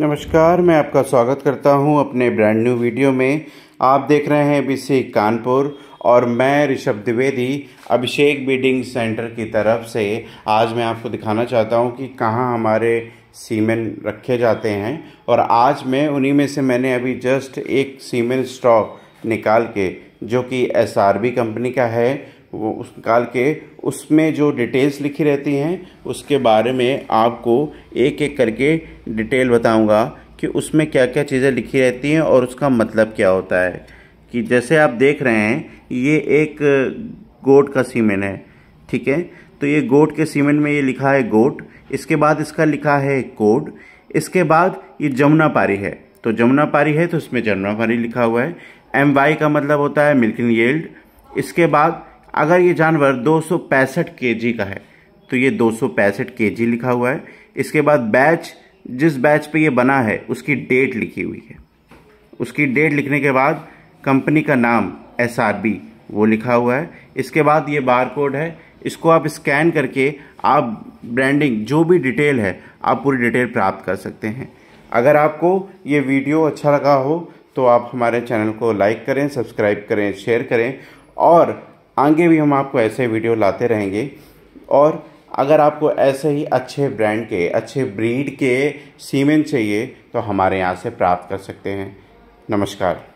नमस्कार मैं आपका स्वागत करता हूं अपने ब्रांड न्यू वीडियो में आप देख रहे हैं बीसी कानपुर और मैं ऋषभ द्विवेदी अभिषेक बीडिंग सेंटर की तरफ से आज मैं आपको दिखाना चाहता हूं कि कहाँ हमारे सीमेन रखे जाते हैं और आज मैं उन्हीं में से मैंने अभी जस्ट एक सीमेन स्टॉक निकाल के जो कि एस कंपनी का है वो उस काल के उसमें जो डिटेल्स लिखी रहती हैं उसके बारे में आपको एक एक करके डिटेल बताऊंगा कि उसमें क्या क्या चीज़ें लिखी रहती हैं और उसका मतलब क्या होता है कि जैसे आप देख रहे हैं ये एक गोट का सीमेंट है ठीक है तो ये गोट के सीमेंट में ये लिखा है गोट इसके बाद इसका लिखा है कोड इसके बाद ये जमुना पारी है तो जमुना पारी है तो इसमें जमुना पारी लिखा हुआ है एम वाई का मतलब होता है मिल्किन येल्ड इसके बाद अगर ये जानवर दो सौ का है तो ये दो सौ लिखा हुआ है इसके बाद बैच जिस बैच पे ये बना है उसकी डेट लिखी हुई है उसकी डेट लिखने के बाद कंपनी का नाम एस वो लिखा हुआ है इसके बाद ये बार कोड है इसको आप स्कैन करके आप ब्रांडिंग जो भी डिटेल है आप पूरी डिटेल प्राप्त कर सकते हैं अगर आपको ये वीडियो अच्छा लगा हो तो आप हमारे चैनल को लाइक करें सब्सक्राइब करें शेयर करें और आगे भी हम आपको ऐसे वीडियो लाते रहेंगे और अगर आपको ऐसे ही अच्छे ब्रांड के अच्छे ब्रीड के सीमेंट चाहिए तो हमारे यहाँ से प्राप्त कर सकते हैं नमस्कार